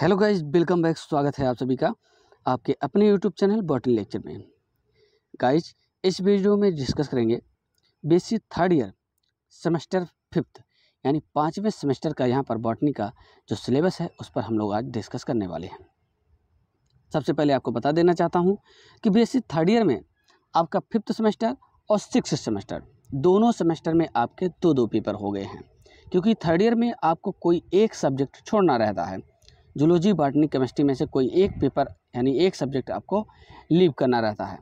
hello guys welcome back स्वागत है आप सभी का आपके अपने यूट्यूब चैनल बॉटन लेक्चर में गाइज इस वीडियो में डिस्कस करेंगे BSc third year semester fifth यानी पाँचवें सेमेस्टर का यहाँ पर बॉटनी का जो सिलेबस है उस पर हम लोग आज डिस्कस करने वाले हैं सबसे पहले आपको बता देना चाहता हूँ कि बीएससी थर्ड ईयर में आपका फिफ्थ सेमेस्टर और सिक्स सेमेस्टर दोनों सेमेस्टर में आपके दो दो पेपर हो गए हैं क्योंकि थर्ड ईयर में आपको कोई एक सब्जेक्ट छोड़ना रहता है जूलॉजी बाटनी केमिस्ट्री में से कोई एक पेपर यानी एक सब्जेक्ट आपको लीव करना रहता है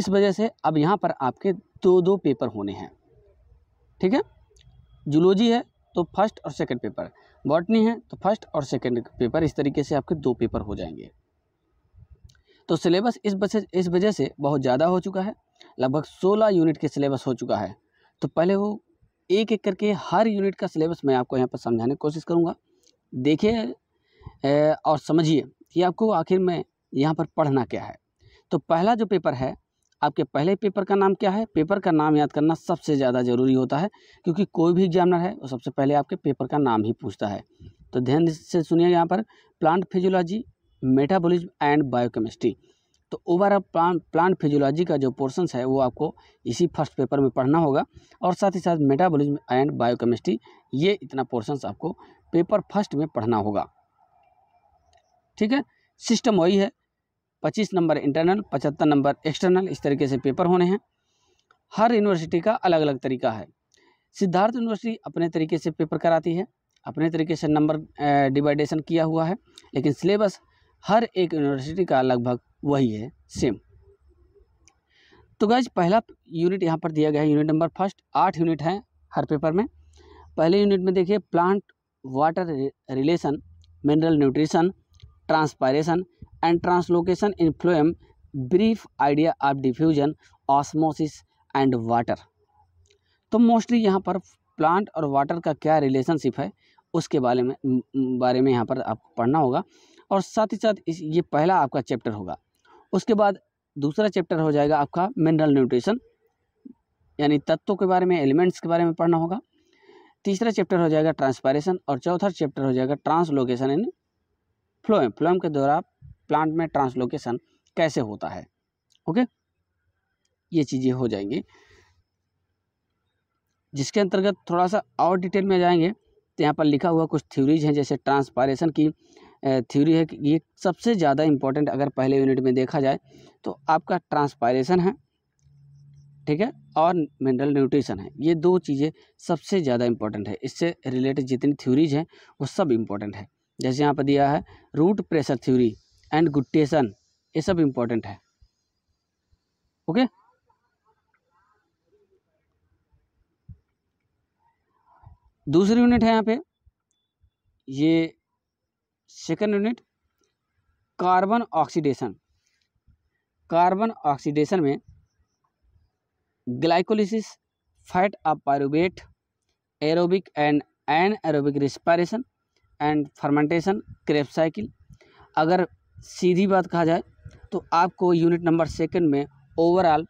इस वजह से अब यहाँ पर आपके दो दो पेपर होने हैं ठीक है जूलॉजी है तो फर्स्ट और सेकंड पेपर बॉटनी है तो फर्स्ट और सेकंड पेपर इस तरीके से आपके दो पेपर हो जाएंगे तो सिलेबस इस वजह इस वजह से बहुत ज़्यादा हो चुका है लगभग सोलह यूनिट के सिलेबस हो चुका है तो पहले वो एक एक करके हर यूनिट का सिलेबस मैं आपको यहाँ पर समझाने की कोशिश करूँगा देखिए और समझिए कि आपको आखिर में यहाँ पर पढ़ना क्या है तो पहला जो पेपर है आपके पहले पेपर का नाम क्या है पेपर का नाम याद करना सबसे ज़्यादा ज़रूरी होता है क्योंकि कोई भी एग्जामिनर है वो सबसे पहले आपके पेपर का नाम ही पूछता है तो ध्यान से सुनिए यहाँ पर plant physiology metabolism and biochemistry तो ओवरऑल प्लांट प्लांट फिजियोलॉजी का जो पोर्सन है वो आपको इसी फर्स्ट पेपर में पढ़ना होगा और साथ ही साथ मेटाबोलिज्म एंड बायोकेमिस्ट्री ये इतना पोर्सन आपको पेपर फर्स्ट में पढ़ना होगा ठीक है सिस्टम वही है पच्चीस नंबर इंटरनल पचहत्तर नंबर एक्सटर्नल इस तरीके से पेपर होने हैं हर यूनिवर्सिटी का अलग अलग तरीका है सिद्धार्थ यूनिवर्सिटी अपने तरीके से पेपर कराती है अपने तरीके से नंबर डिवाइडेशन किया हुआ है लेकिन सिलेबस हर एक यूनिवर्सिटी का लगभग वही है सेम तो गैज पहला यूनिट यहाँ पर दिया गया है यूनिट नंबर फर्स्ट आठ यूनिट हैं हर पेपर में पहले यूनिट में देखिए plant water relation mineral nutrition transpiration and translocation in phloem brief idea of diffusion osmosis and water तो मोस्टली यहाँ पर प्लांट और वाटर का क्या रिलेशनशिप है उसके बारे में बारे में यहाँ पर आपको पढ़ना होगा और साथ ही साथ इस ये पहला आपका चैप्टर होगा उसके बाद दूसरा चैप्टर हो जाएगा आपका मिनरल न्यूट्रिशन यानी तत्वों के बारे में एलिमेंट्स के बारे में पढ़ना होगा तीसरा चैप्टर हो जाएगा ट्रांसपायरेशन और चौथा चैप्टर हो जाएगा ट्रांसलोकेशन इन फ्लोएम फ्लोएम के द्वारा प्लांट में ट्रांसलोकेशन कैसे होता है ओके ये चीज़ें हो जाएंगी जिसके अंतर्गत थोड़ा सा और डिटेल में जाएंगे तो यहाँ पर लिखा हुआ कुछ थ्योरीज हैं जैसे ट्रांसपारेशन की थ्योरी है कि ये सबसे ज़्यादा इम्पोर्टेंट अगर पहले यूनिट में देखा जाए तो आपका ट्रांसपारेशन है ठीक है और मिनरल न्यूट्रिशन है ये दो चीज़ें सबसे ज़्यादा इम्पोर्टेंट है इससे रिलेटेड जितनी थ्योरीज हैं वो सब इम्पोर्टेंट है जैसे यहाँ पर दिया है root pressure theory and guttation ये सब इम्पोर्टेंट है ओके दूसरी यूनिट है यहाँ पे ये second unit carbon oxidation carbon oxidation में glycolysis fate of aerobic and anaerobic respiration and fermentation Krebs cycle अगर सीधी बात कहा जाए तो आपको यूनिट नंबर सेकंड में ओवरऑल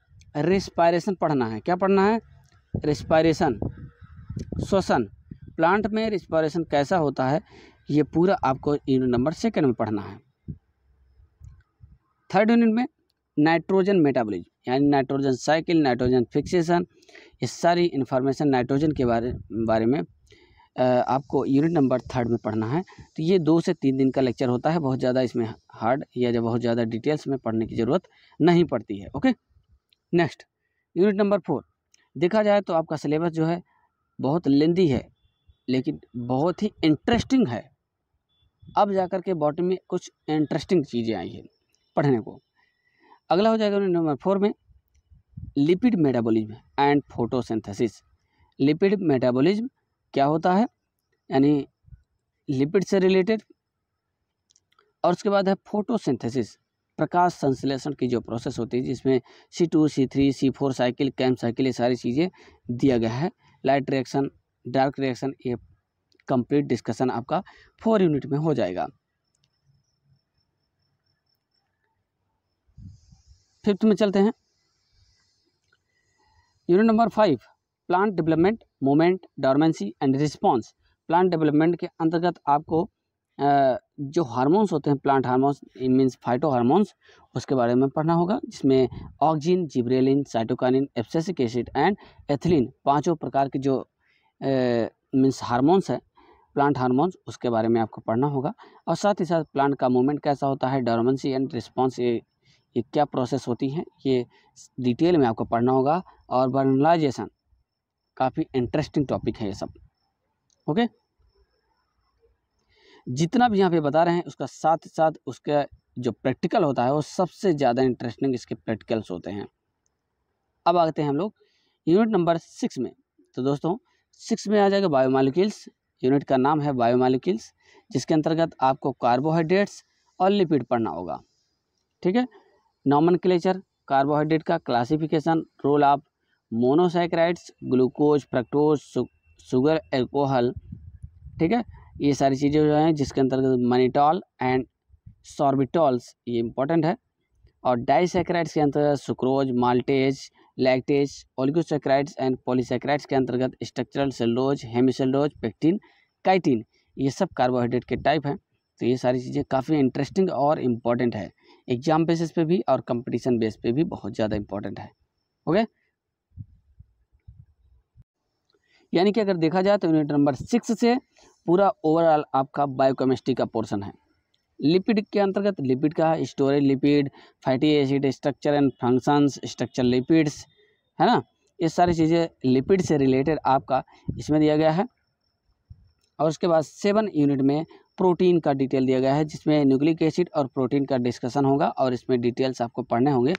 रिस्पायरेशन पढ़ना है क्या पढ़ना है रिस्पायरेशन श्वसन प्लांट में रिस्पायरेशन कैसा होता है ये पूरा आपको यूनिट नंबर सेकेंड में पढ़ना है थर्ड यूनिट में नाइट्रोजन मेटाबॉलिज्म यानी नाइट्रोजन साइकिल नाइट्रोजन फिक्सेशन ये सारी इन्फॉर्मेशन नाइट्रोजन के बारे बारे में आपको यूनिट नंबर थर्ड में पढ़ना है तो ये दो से तीन दिन का लेक्चर होता है बहुत ज़्यादा इसमें हार्ड या जब बहुत ज़्यादा डिटेल्स में पढ़ने की ज़रूरत नहीं पड़ती है okay next unit number four देखा जाए तो आपका सिलेबस जो है बहुत लेंदी है लेकिन बहुत ही इंटरेस्टिंग है अब जाकर के बॉटम में कुछ इंटरेस्टिंग चीज़ें आई हैं पढ़ने को अगला हो जाएगा यूनिट नंबर फोर में lipid metabolism and photosynthesis lipid metabolism क्या होता है यानी लिपिड से रिलेटेड और उसके बाद है फोटोसिंथेसिस प्रकाश संश्लेषण की जो प्रोसेस होती है जिसमें C two C three C four cycle CAM cycle ये सारी चीज़ें दिया गया है लाइट रिएक्शन डार्क रिएक्शन ये कंप्लीट डिस्कशन आपका फोर यूनिट में हो जाएगा फिफ्थ में चलते हैं unit number five plant development movement dormancy and response plant development के अंतर्गत आपको जो हार्मोन्स होते हैं plant hormones means phyto hormones उसके बारे में पढ़ना होगा जिसमें auxin gibberellin cytokinin abscisic acid and ethylene पांचों प्रकार के जो मीन्स हार्मोन्स है प्लांट हार्मोन्स उसके बारे में आपको पढ़ना होगा और साथ ही साथ प्लांट का मूवमेंट कैसा होता है डॉर्मेंसी एंड रिस्पॉन्स ये ये क्या प्रोसेस होती है ये डिटेल में आपको पढ़ना होगा और बर्नलाइजेशन काफ़ी इंटरेस्टिंग टॉपिक है ये सब ओके जितना भी यहाँ पे बता रहे हैं उसका साथ साथ उसका जो प्रैक्टिकल होता है वो सबसे ज़्यादा इंटरेस्टिंग इसके प्रैक्टिकल्स होते हैं अब आते हैं हम लोग यूनिट नंबर सिक्स में तो दोस्तों सिक्स में आ जाएगा बायोमालिक्यूल्स यूनिट का नाम है बायोमालिक्यूल्स जिसके अंतर्गत आपको कार्बोहाइड्रेट्स और लिपिड पढ़ना होगा ठीक है नॉमन कार्बोहाइड्रेट का classification role of monosaccharides glucose fructose sugar alcohol ठीक है ये सारी चीज़ें जो हैं जिसके अंतर्गत मनीटॉल एंड सॉर्बिटॉल्स ये इंपॉर्टेंट है और डाइसेक्राइड्स के अंतर्गत sucrose maltose lactose oligosaccharides and polysaccharides के अंतर्गत structural cellulose hemicellulose pectin chitin ये सब कार्बोहाइड्रेट के टाइप हैं तो ये सारी चीज़ें काफ़ी इंटरेस्टिंग और इम्पॉर्टेंट है एग्जाम बेसिस पे भी और कंपटीशन बेस पे भी बहुत ज़्यादा इंपॉर्टेंट है ओके यानी कि अगर देखा जाए तो यूनिट नंबर सिक्स से पूरा ओवरऑल आपका बायोकेमिस्ट्री का पोर्शन है लिपिड के अंतर्गत लिपिड का है storage lipid fatty acid structure and functions structure lipids है ना ये सारी चीज़ें लिपिड से रिलेटेड आपका इसमें दिया गया है और उसके बाद सेवन यूनिट में प्रोटीन का डिटेल दिया गया है जिसमें न्यूक्लिक एसिड और प्रोटीन का डिस्कशन होगा और इसमें डिटेल्स आपको पढ़ने होंगे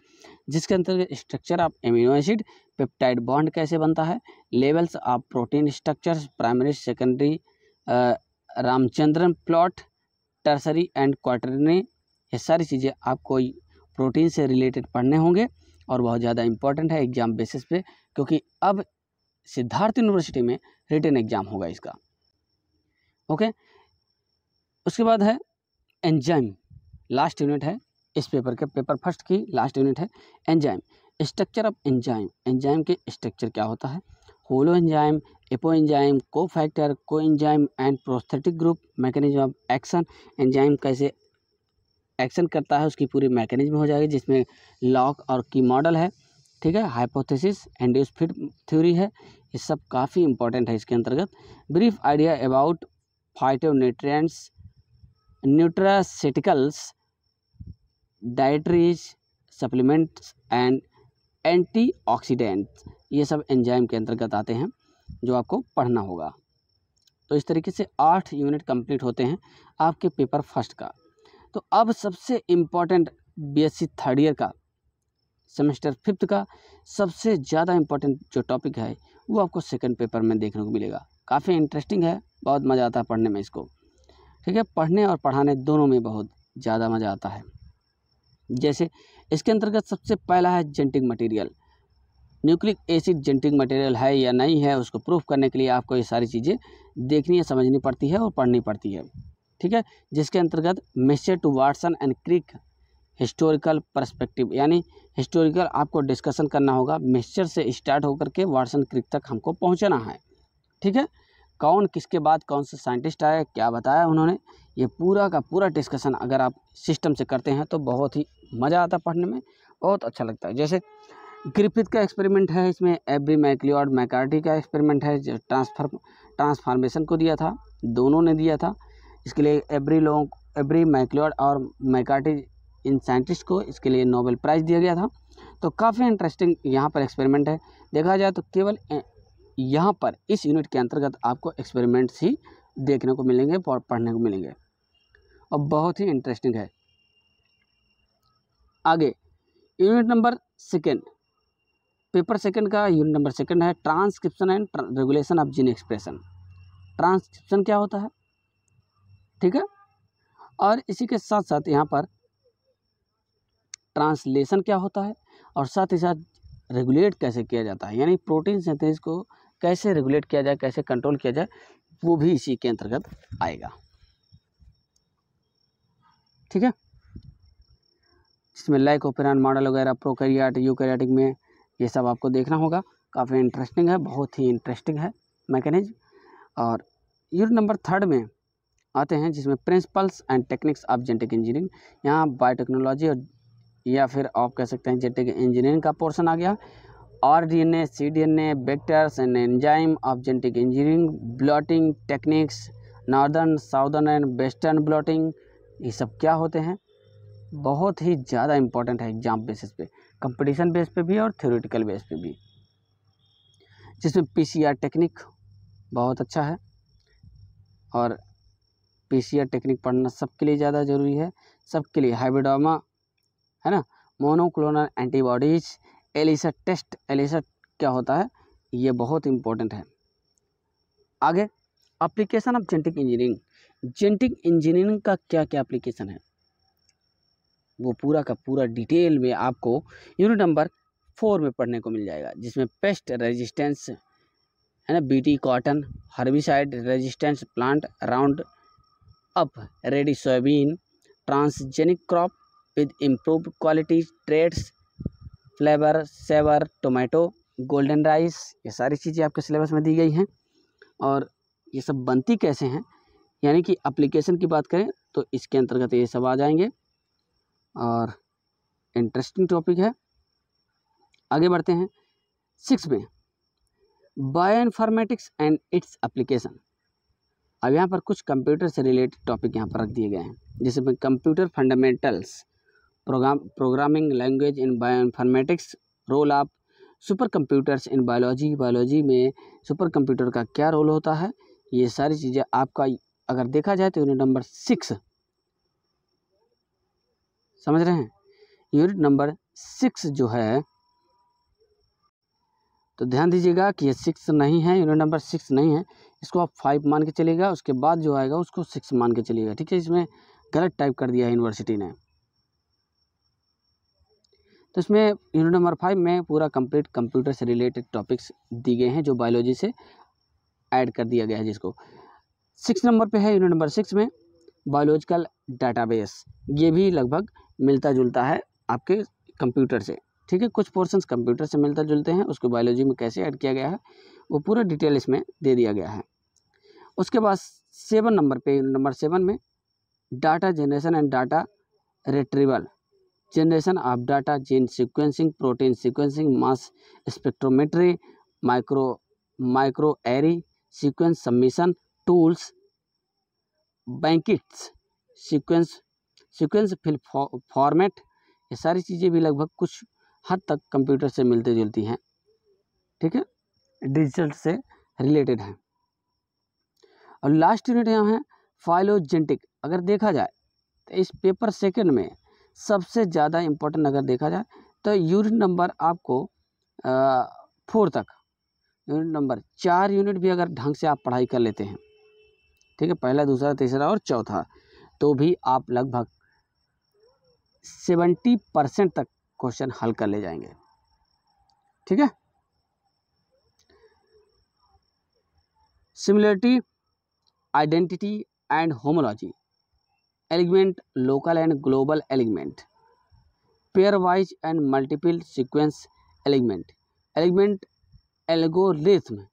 जिसके अंतर्गत structure of amino acid peptide bond कैसे बनता है levels of protein structures primary secondary Ramachandran plot tertiary and quaternary ये सारी चीज़ें आपको प्रोटीन से रिलेटेड पढ़ने होंगे और बहुत ज़्यादा इंपॉर्टेंट है एग्ज़ाम बेसिस पे क्योंकि अब सिद्धार्थ यूनिवर्सिटी में रिटर्न एग्ज़ाम होगा इसका ओके उसके बाद है एंजाइम लास्ट यूनिट है इस पेपर के पेपर फर्स्ट की लास्ट यूनिट है enzyme structure of enzyme enzyme के स्ट्रक्चर क्या होता है holoenzyme apoenzyme cofactor coenzyme and prosthetic group mechanism of action enzyme कैसे एक्शन करता है उसकी पूरी मैकेनिज्म हो जाएगी जिसमें लॉक और की मॉडल है ठीक है हाइपोथेसिस एंड फिट थ्योरी है ये सब काफ़ी इंपॉर्टेंट है इसके अंतर्गत brief idea about nutrients nutraceuticals dietary supplements and antioxidants ये सब एंजाइम के अंतर्गत आते हैं जो आपको पढ़ना होगा तो इस तरीके से आठ यूनिट कंप्लीट होते हैं आपके पेपर फर्स्ट का तो अब सबसे इम्पॉर्टेंट बीएससी थर्ड ईयर का सेमेस्टर फिफ्थ का सबसे ज़्यादा इम्पोर्टेंट जो टॉपिक है वो आपको सेकंड पेपर में देखने को मिलेगा काफ़ी इंटरेस्टिंग है बहुत मज़ा आता है पढ़ने में इसको ठीक है पढ़ने और पढ़ाने दोनों में बहुत ज़्यादा मज़ा आता है जैसे इसके अंतर्गत सबसे पहला है genetic material nucleic acid genetic material है या नहीं है उसको प्रूफ करने के लिए आपको ये सारी चीज़ें देखनी है समझनी पड़ती है और पढ़नी पड़ती है ठीक है जिसके अंतर्गत Miescher to Watson and Crick historical perspective यानी हिस्टोरिकल आपको डिस्कशन करना होगा मिस्टर से स्टार्ट होकर के वाटसन क्रिक तक हमको पहुँचना है ठीक है कौन किसके बाद कौन सा साइंटिस्ट आया क्या बताया उन्होंने ये पूरा का पूरा डिस्कशन अगर आप सिस्टम से करते हैं तो बहुत ही मज़ा आता पढ़ने में बहुत अच्छा लगता है जैसे ग्रिफिथ का एक्सपेरिमेंट है इसमें एबी मैकलियॉर्ड मैकार्टी का एक्सपेरिमेंट है जो ट्रांसफर ट्रांसफॉर्मेशन को दिया था दोनों ने दिया था इसके लिए एवरी लोगों एवरी मैकलियॉर्ड और मैकार्टी इन साइंटिस्ट को इसके लिए नोबेल प्राइज़ दिया गया था तो काफ़ी इंटरेस्टिंग यहाँ पर एक्सपेरिमेंट है देखा जाए तो केवल यहाँ पर इस यूनिट के अंतर्गत आपको एक्सपेरिमेंट्स ही देखने को मिलेंगे और पढ़ने को मिलेंगे और बहुत ही इंटरेस्टिंग है आगे unit number second paper second का यूनिट नंबर सेकेंड है transcription and regulation of gene expression transcription क्या होता है ठीक है और इसी के साथ साथ यहाँ पर ट्रांसलेशन क्या होता है और साथ ही साथ रेगुलेट कैसे किया जाता है यानी प्रोटीन सिंथेसिस को कैसे रेगुलेट किया जाए कैसे कंट्रोल किया जाए वो भी इसी के अंतर्गत आएगा ठीक है जिसमें लाइक ओपेरान मॉडल वगैरह प्रोकैरियाट यूकैरियाटिक में ये सब आपको देखना होगा काफ़ी इंटरेस्टिंग है बहुत ही इंटरेस्टिंग है मैकेनिज और यूनिट नंबर थर्ड में आते हैं जिसमें principles and techniques of genetic engineering यहाँ बायोटेक्नोलॉजी और या फिर आप कह सकते हैं जेनेटिक इंजीनियरिंग का पोर्सन आ गया R D N A C D N A vectors and enzyme of genetic engineering blotting techniques northern southern and western blotting ये सब क्या होते हैं बहुत ही ज़्यादा इंपॉर्टेंट है एग्जाम बेसिस पे कंपटीशन बेस पे भी और थ्योरेटिकल बेस पे भी जिसमें पीसीआर टेक्निक बहुत अच्छा है और पीसीआर टेक्निक पढ़ना सबके लिए ज़्यादा ज़रूरी है सबके लिए हाइब्रिडोमा है ना monoclonal antibodies ELISA test ELISA क्या होता है ये बहुत इम्पोर्टेंट है आगे application of genetic engineering genetic engineering का क्या क्या एप्लीकेशन है वो पूरा का पूरा डिटेल में आपको यूनिट नंबर फोर में पढ़ने को मिल जाएगा जिसमें पेस्ट रेजिस्टेंस है ना BT cotton herbicide resistance plant Roundup Ready soybean transgenic crop with improve quality traits Flavr Savr tomato golden rice ये सारी चीज़ें आपके सिलेबस में दी गई हैं और ये सब बनती कैसे हैं यानी कि अप्लीकेशन की बात करें तो इसके अंतर्गत ये सब आ जाएंगे और इंटरेस्टिंग टॉपिक है आगे बढ़ते हैं सिक्स में bioinformatics and its application अब यहाँ पर कुछ कंप्यूटर से रिलेटेड टॉपिक यहाँ पर रख दिए गए हैं जैसे computer fundamentals program programming language in bioinformatics role of supercomputers in biology biology में सुपर कंप्यूटर का क्या रोल होता है ये सारी चीज़ें आपका अगर देखा जाए तो यूनिट नंबर सिक्स समझ रहे हैं यूनिट नंबर सिक्स जो है तो ध्यान दीजिएगा कि ये सिक्स नहीं है यूनिट नंबर सिक्स नहीं है इसको आप फाइव मान के चलेगा उसके बाद जो आएगा उसको सिक्स मान के चलिएगा ठीक है इसमें गलत टाइप कर दिया है यूनिवर्सिटी ने तो इसमें यूनिट नंबर फाइव में पूरा कंप्लीट कंप्यूटर से रिलेटेड टॉपिक्स दिए गए हैं जो बायोलॉजी से ऐड कर दिया गया है जिसको सिक्स नंबर पे है यूनिट नंबर सिक्स में बायोलॉजिकल डाटाबेस ये भी लगभग मिलता जुलता है आपके कंप्यूटर से ठीक है कुछ पोर्सन कंप्यूटर से मिलता जुलते हैं उसको बायोलॉजी में कैसे ऐड किया गया है वो पूरा डिटेल इसमें दे दिया गया है उसके बाद सेवन नंबर पे नंबर सेवन में data generation and data retrieval generation of data gene sequencing protein sequencing mass spectrometry micro microarray sequence submission tools bankits sequence sequence file format ये सारी चीज़ें भी लगभग कुछ हद तक कंप्यूटर से मिलती जुलती हैं ठीक है डिजिटल से रिलेटेड हैं और लास्ट यूनिट यहाँ है फाइलोजेंटिक अगर देखा जाए तो इस पेपर सेकंड में सबसे ज़्यादा इम्पोर्टेंट अगर देखा जाए तो यूनिट नंबर आपको फोर तक यूनिट नंबर चार यूनिट भी अगर ढंग से आप पढ़ाई कर लेते हैं ठीक है पहला दूसरा तीसरा और चौथा तो भी आप लगभग सेवेंटी परसेंट तक क्वेश्चन हल कर ले जाएंगे ठीक है similarity identity and homology alignment local and global alignment pairwise and multiple sequence alignment alignment algorithm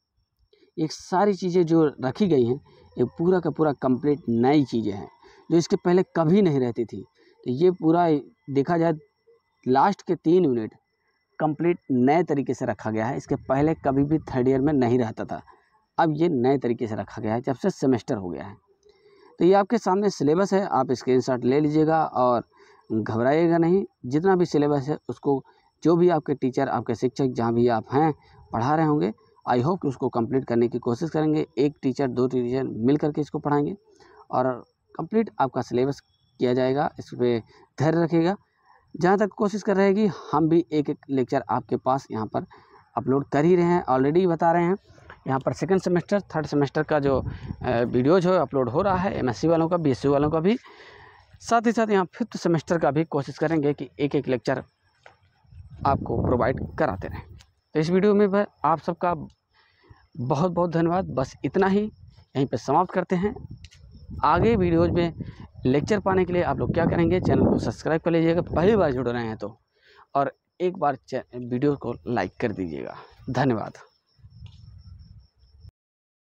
एक सारी चीज़ें जो रखी गई हैं ये पूरा का पूरा कंप्लीट नई चीज़ें हैं जो इसके पहले कभी नहीं रहती थी तो ये पूरा देखा जाए लास्ट के तीन यूनिट कंप्लीट नए तरीके से रखा गया है इसके पहले कभी भी थर्ड ईयर में नहीं रहता था अब ये नए तरीके से रखा गया है जब से सेमेस्टर हो गया है तो ये आपके सामने सिलेबस है आप स्क्रीनशॉट ले लीजिएगा और घबराइएगा नहीं जितना भी सिलेबस है उसको जो भी आपके टीचर आपके शिक्षक जहाँ भी आप हैं पढ़ा रहे होंगे आई होप कि उसको कंप्लीट करने की कोशिश करेंगे एक टीचर दो टीचर मिल करके इसको पढ़ाएंगे और कंप्लीट आपका सिलेबस किया जाएगा इस पर धैर्य रखेगा जहाँ तक कोशिश कर रहेगी हम भी एक एक लेक्चर आपके पास यहाँ पर अपलोड कर ही रहे हैं ऑलरेडी बता रहे हैं यहाँ पर सेकेंड सेमेस्टर थर्ड सेमेस्टर का जो वीडियोज हो अपलोड हो रहा है एम वालों का बी वालों का भी साथ ही साथ यहाँ फिफ्थ सेमेस्टर का भी कोशिश करेंगे कि एक एक लेक्चर आपको प्रोवाइड कराते रहें तो इस वीडियो में आप सबका बहुत बहुत धन्यवाद बस इतना ही यहीं पर समाप्त करते हैं आगे वीडियोज में लेक्चर पाने के लिए आप लोग क्या करेंगे चैनल को सब्सक्राइब कर लीजिएगा पहली बार जुड़ रहे हैं तो और एक बार वीडियो को लाइक कर दीजिएगा धन्यवाद